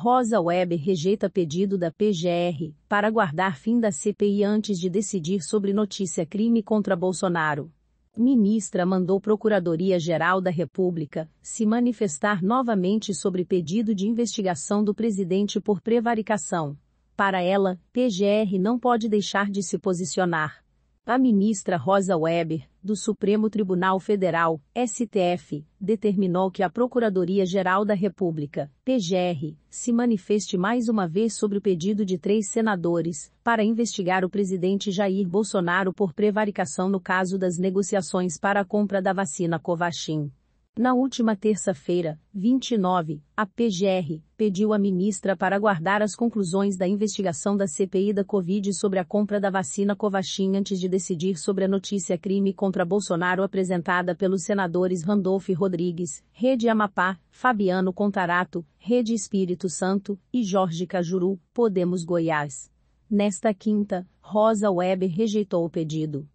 Rosa Weber rejeita pedido da PGR para guardar fim da CPI antes de decidir sobre notícia crime contra Bolsonaro. Ministra mandou Procuradoria-Geral da República se manifestar novamente sobre pedido de investigação do presidente por prevaricação. Para ela, PGR não pode deixar de se posicionar. A ministra Rosa Weber, do Supremo Tribunal Federal, STF, determinou que a Procuradoria-Geral da República, PGR, se manifeste mais uma vez sobre o pedido de três senadores para investigar o presidente Jair Bolsonaro por prevaricação no caso das negociações para a compra da vacina Covaxin. Na última terça-feira, 29, a PGR pediu à ministra para aguardar as conclusões da investigação da CPI da Covid sobre a compra da vacina Covaxin antes de decidir sobre a notícia crime contra Bolsonaro apresentada pelos senadores Randolph Rodrigues, Rede Amapá, Fabiano Contarato, Rede Espírito Santo e Jorge Cajuru, Podemos Goiás. Nesta quinta, Rosa Weber rejeitou o pedido.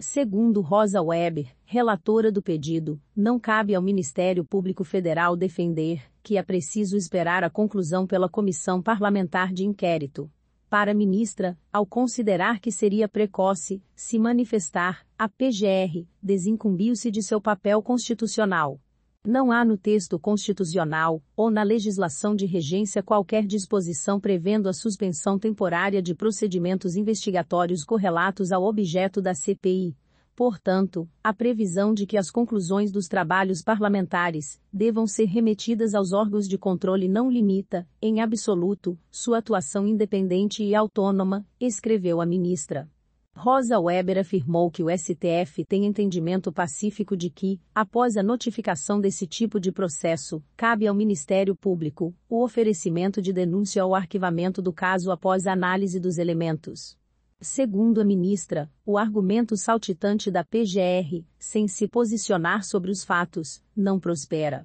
Segundo Rosa Weber, relatora do pedido, não cabe ao Ministério Público Federal defender que é preciso esperar a conclusão pela Comissão Parlamentar de Inquérito. Para a ministra, ao considerar que seria precoce se manifestar, a PGR desincumbiu-se de seu papel constitucional. Não há no texto constitucional ou na legislação de regência qualquer disposição prevendo a suspensão temporária de procedimentos investigatórios correlatos ao objeto da CPI. Portanto, a previsão de que as conclusões dos trabalhos parlamentares devam ser remetidas aos órgãos de controle não limita, em absoluto, sua atuação independente e autônoma, escreveu a ministra. Rosa Weber afirmou que o STF tem entendimento pacífico de que, após a notificação desse tipo de processo, cabe ao Ministério Público o oferecimento de denúncia ao arquivamento do caso após a análise dos elementos. Segundo a ministra, o argumento saltitante da PGR, sem se posicionar sobre os fatos, não prospera.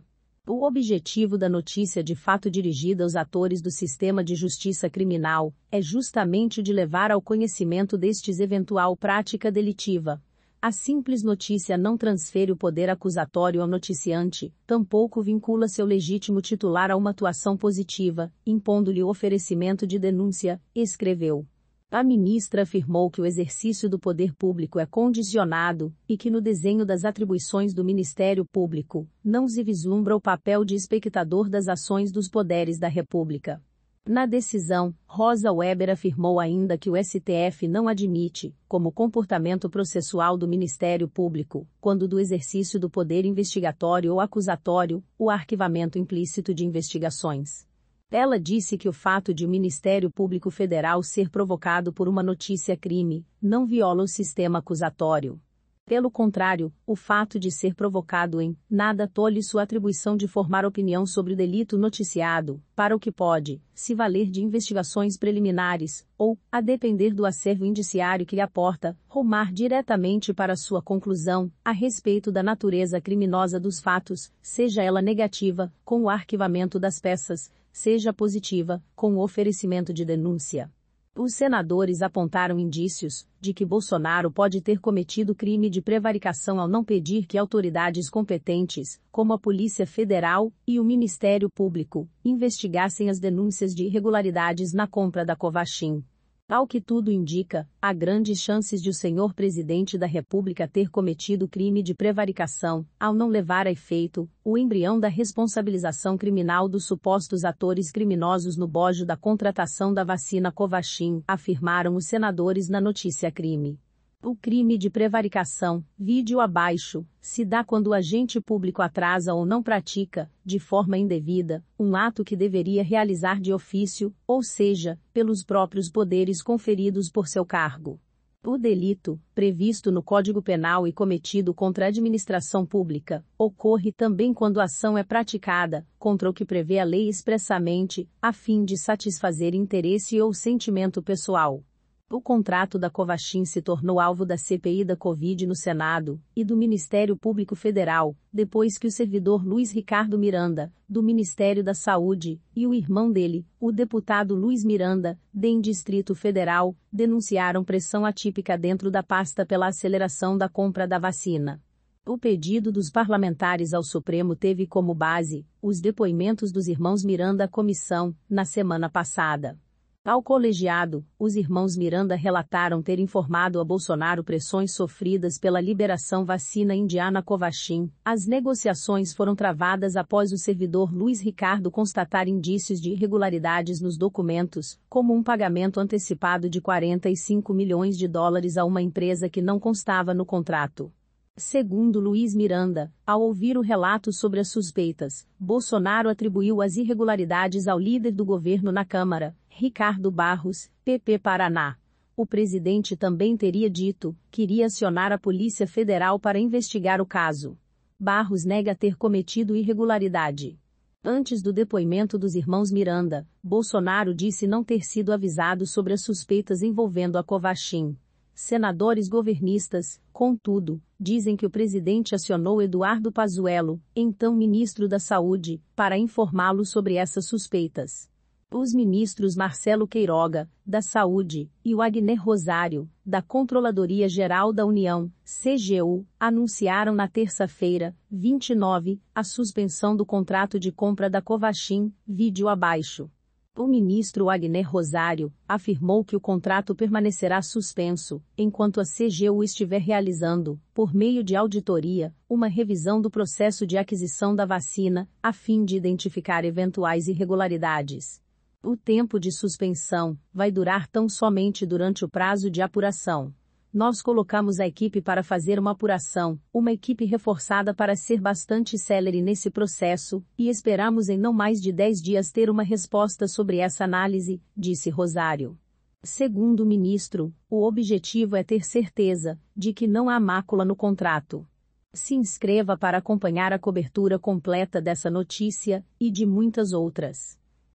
O objetivo da notícia de fato dirigida aos atores do sistema de justiça criminal é justamente de levar ao conhecimento destes eventual prática delitiva. A simples notícia não transfere o poder acusatório ao noticiante, tampouco vincula seu legítimo titular a uma atuação positiva, impondo-lhe o oferecimento de denúncia, escreveu. A ministra afirmou que o exercício do poder público é condicionado e que no desenho das atribuições do Ministério Público não se vislumbra o papel de espectador das ações dos poderes da República. Na decisão, Rosa Weber afirmou ainda que o STF não admite, como comportamento processual do Ministério Público, quando do exercício do poder investigatório ou acusatório, o arquivamento implícito de investigações. Ela disse que o fato de o Ministério Público Federal ser provocado por uma notícia crime não viola o sistema acusatório. Pelo contrário, o fato de ser provocado em nada tolhe sua atribuição de formar opinião sobre o delito noticiado, para o que pode se valer de investigações preliminares ou, a depender do acervo indiciário que lhe aporta, rumar diretamente para sua conclusão a respeito da natureza criminosa dos fatos, seja ela negativa, com o arquivamento das peças, seja positiva, com o oferecimento de denúncia. Os senadores apontaram indícios de que Bolsonaro pode ter cometido crime de prevaricação ao não pedir que autoridades competentes, como a Polícia Federal e o Ministério Público, investigassem as denúncias de irregularidades na compra da Covaxin. Ao que tudo indica, há grandes chances de o senhor presidente da República ter cometido crime de prevaricação, ao não levar a efeito o embrião da responsabilização criminal dos supostos atores criminosos no bojo da contratação da vacina Covaxin, afirmaram os senadores na notícia crime. O crime de prevaricação, vídeo abaixo, se dá quando o agente público atrasa ou não pratica, de forma indevida, um ato que deveria realizar de ofício, ou seja, pelos próprios poderes conferidos por seu cargo. O delito, previsto no Código Penal e cometido contra a administração pública, ocorre também quando a ação é praticada, contra o que prevê a lei expressamente, a fim de satisfazer interesse ou sentimento pessoal o contrato da Covaxin se tornou alvo da CPI da Covid no Senado e do Ministério Público Federal, depois que o servidor Luiz Ricardo Miranda, do Ministério da Saúde, e o irmão dele, o deputado Luiz Miranda, de Distrito Federal, denunciaram pressão atípica dentro da pasta pela aceleração da compra da vacina. O pedido dos parlamentares ao Supremo teve como base os depoimentos dos irmãos Miranda à comissão, na semana passada. Ao colegiado, os irmãos Miranda relataram ter informado a Bolsonaro pressões sofridas pela liberação vacina indiana Covaxin. As negociações foram travadas após o servidor Luiz Ricardo constatar indícios de irregularidades nos documentos, como um pagamento antecipado de 45 milhões de dólares a uma empresa que não constava no contrato. Segundo Luiz Miranda, ao ouvir o relato sobre as suspeitas, Bolsonaro atribuiu as irregularidades ao líder do governo na Câmara, Ricardo Barros, PP Paraná. O presidente também teria dito que iria acionar a Polícia Federal para investigar o caso. Barros nega ter cometido irregularidade. Antes do depoimento dos irmãos Miranda, Bolsonaro disse não ter sido avisado sobre as suspeitas envolvendo a Covachim. Senadores governistas, contudo, dizem que o presidente acionou Eduardo Pazuello, então ministro da Saúde, para informá-lo sobre essas suspeitas. Os ministros Marcelo Queiroga, da Saúde, e Wagner Rosário, da Controladoria Geral da União, CGU, anunciaram na terça-feira, 29, a suspensão do contrato de compra da Covaxin, vídeo abaixo. O ministro Agner Rosário afirmou que o contrato permanecerá suspenso enquanto a CGU estiver realizando, por meio de auditoria, uma revisão do processo de aquisição da vacina, a fim de identificar eventuais irregularidades. O tempo de suspensão vai durar tão somente durante o prazo de apuração nós colocamos a equipe para fazer uma apuração, uma equipe reforçada para ser bastante célere nesse processo, e esperamos em não mais de 10 dias ter uma resposta sobre essa análise, disse Rosário. Segundo o ministro, o objetivo é ter certeza de que não há mácula no contrato. Se inscreva para acompanhar a cobertura completa dessa notícia e de muitas outras.